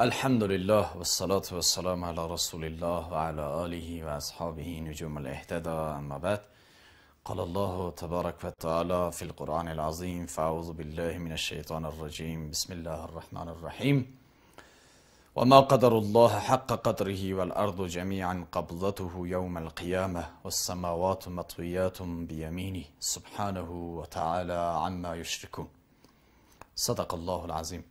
الحمد لله والصلاة والسلام على رسول الله وعلى آله وأصحابه نجوم الاهتداء أما بعد قال الله تبارك وتعالى في القرآن العظيم فأعوذ بالله من الشيطان الرجيم بسم الله الرحمن الرحيم وما قدر الله حق قدره والأرض جميعا قبضته يوم القيامة والسماوات مطويات بيمينه سبحانه وتعالى عما يشركون صدق الله العظيم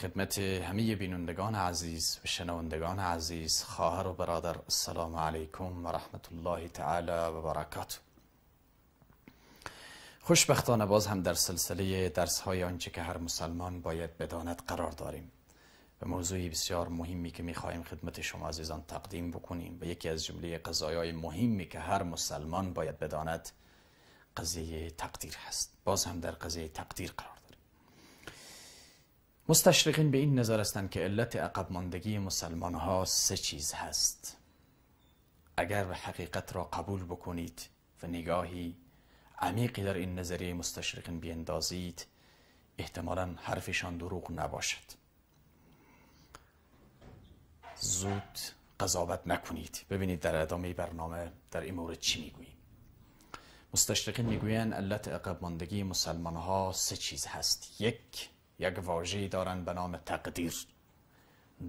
خدمت همه بینندگان عزیز و شنوندگان عزیز خواهر و برادر السلام علیکم و رحمت الله تعالی و برکاته خوشبختانه باز هم در سلسله درس های آنچه که هر مسلمان باید بداند قرار داریم به موضوعی بسیار مهمی که خواهیم خدمت شما عزیزان تقدیم بکنیم و یکی از جمله قضایای مهمی که هر مسلمان باید بداند قضیه تقدیر هست باز هم در قضیه تقدیر قرار مستشرقین به این نظر هستند که علت عقب ماندگی مسلمان ها سه چیز هست اگر حقیقت را قبول بکنید و نگاهی عمیقی در این نظریه مستشرقین بیندازید احتمالا حرفشان دروغ نباشد زود قضاوت نکنید ببینید در ادامه برنامه در این مورد چی میگوییم مستشرقین میگویند علت عقب ماندگی مسلمان ها سه چیز هست یک یک واژه‌ای دارند به نام تقدیر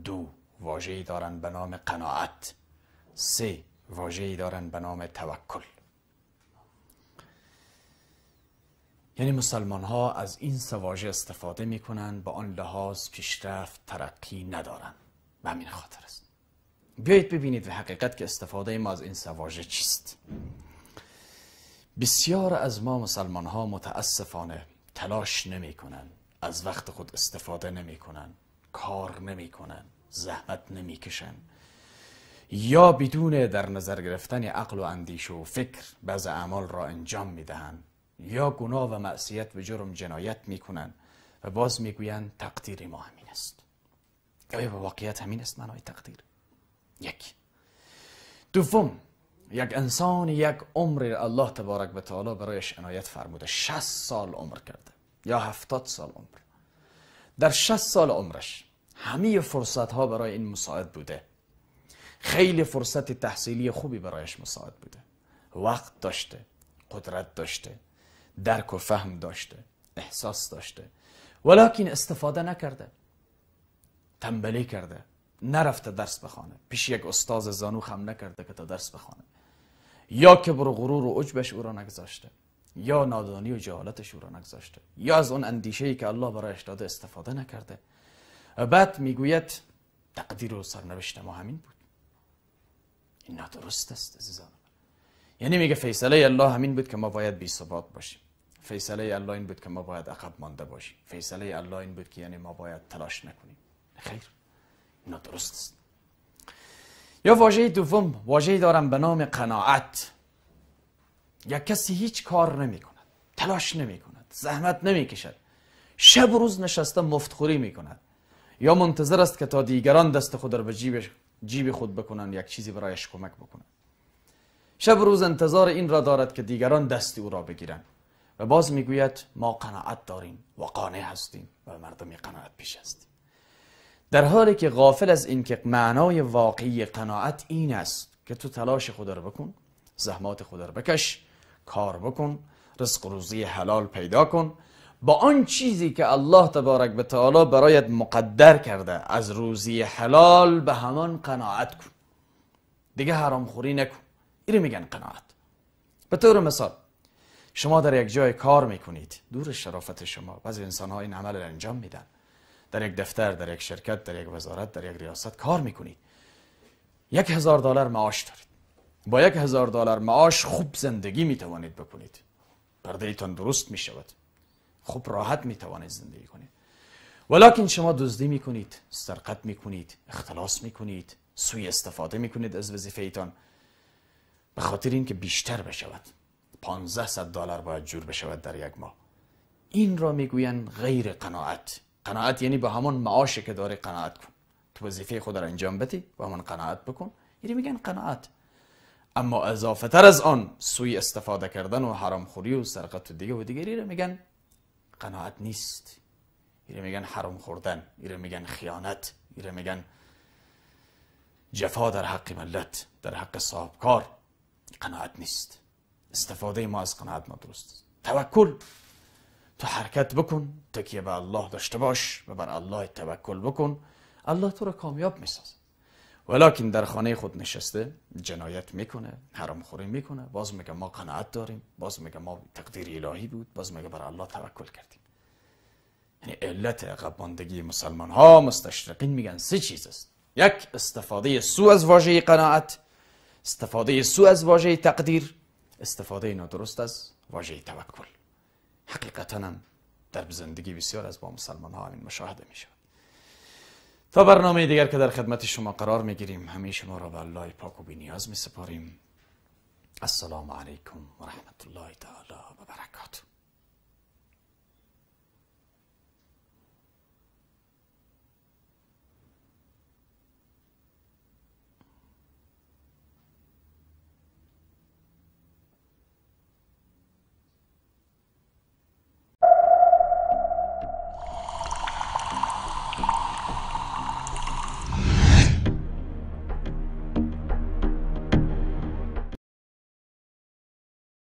دو واژه‌ای دارند به نام قناعت سه واژه‌ای دارند به نام توکل یعنی مسلمان ها از این سه واژه استفاده می کنند به آن لحاظ پیشرفت ترقی ندارند به همین خاطر است بیایید ببینید و حقیقت که استفاده ما از این سه چیست بسیار از ما مسلمان ها متاسفانه تلاش نمی کنند از وقت خود استفاده کنن، کار نمیکنن زحمت کشن یا بدون در نظر گرفتن عقل و اندیش و فکر بعض اعمال را انجام میدهند یا گناه و معصیت و جرم جنایت کنن و باز میگویند تقدیر ما همین است یا به واقعیت همین است معنای تقدیر یک دوم یک انسان یک عمر الله تبارک و تعالی برایش عنایت فرموده 60 سال عمر کرده یا هفتاد سال عمر در 60 سال عمرش همه فرصت ها برای این مساعد بوده خیلی فرصت تحصیلی خوبی برایش مساعد بوده وقت داشته قدرت داشته درک و فهم داشته احساس داشته ولیکن استفاده نکرده تنبلی کرده نرفته درس بخانه پیش یک استاز زانو خم نکرده که تا درس بخانه یا که بر غرور و عجبش او را نگذاشته یا نادانی و جهالتش او را نگذاشته یا از اون اندیشه ای که الله برایش داده استفاده نکرده بعد میگوید تقدیر و سرنوشت ما همین بود این نادرست است عزیزان یعنی میگه فیصله الله همین بود که ما باید بی ثبات باشیم فیصله الله این بود که ما باید عقب مانده باشیم فیصله الله این بود که یعنی ما باید تلاش نکنیم خیر این درست است یا واژه دوم واژه‌ای دارم به نام قناعت یا کسی هیچ کار نمی کند تلاش نمی کند زحمت نمی کشد شب و روز نشسته مفتخوری می کند یا منتظر است که تا دیگران دست خود را به جیب, جیب خود بکنند یک چیزی برایش کمک بکنند شب و روز انتظار این را دارد که دیگران دست او را بگیرند و باز میگوید ما قناعت داریم و قانع هستیم و مردمی قناعت پیش هستیم در حالی که غافل از این که معنای واقعی قناعت این است که تو تلاش خود را بکن زحمات خود را بکش کار بکن رزق روزی حلال پیدا کن با آن چیزی که الله تبارک به تعالی برایت مقدر کرده از روزی حلال به همان قناعت کن دیگه حرام خوری نکن اینو میگن قناعت به طور مثال شما در یک جای کار میکنید دور شرافت شما بعض انسان ها این عمل را انجام میدن در یک دفتر در یک شرکت در یک وزارت در یک ریاست کار میکنید یک هزار دلار معاش دارید با یک هزار دلار معاش خوب زندگی می توانید بکنید پرده درست می شود خوب راحت می توانید زندگی کنید ولیکن شما دزدی می کنید سرقت می کنید اختلاس می کنید سوی استفاده می کنید از وظیفه ایتان به خاطر اینکه بیشتر بشود 1500 دلار باید جور بشود در یک ماه این را میگویند غیر قناعت قناعت یعنی به همان معاشی که داره قناعت کن تو وظیفه خود را انجام بده و همان قناعت بکن یعنی میگن قناعت اما اضافه تر از آن سوی استفاده کردن و حرام خوری و سرقت و دیگه و دیگه رو میگن قناعت نیست ایره میگن حرام خوردن ایره میگن خیانت ایره میگن جفا در حق ملت در حق کار قناعت نیست استفاده ما از قناعت نادرست توکل تو حرکت بکن تکیه به الله داشته باش و بر الله توکل بکن الله تو رو کامیاب میسازد ولکن در خانه خود نشسته جنایت میکنه حرام خوری میکنه باز میگه ما قناعت داریم باز میگه ما تقدیر الهی بود باز میگه بر الله توکل کردیم یعنی علت عقب مسلمان ها مستشرقین میگن سه چیز است یک استفاده سو از واژه قناعت استفاده سو از واژه تقدیر استفاده نادرست از واژه توکل حقیقتاً در زندگی بسیار از با مسلمان ها این مشاهده میشه تا برنامه دیگر که در خدمت شما قرار میگیریم همه شما را به الله پاک و بینیاز می سپاریم السلام علیکم و رحمت الله تعالی و برکاته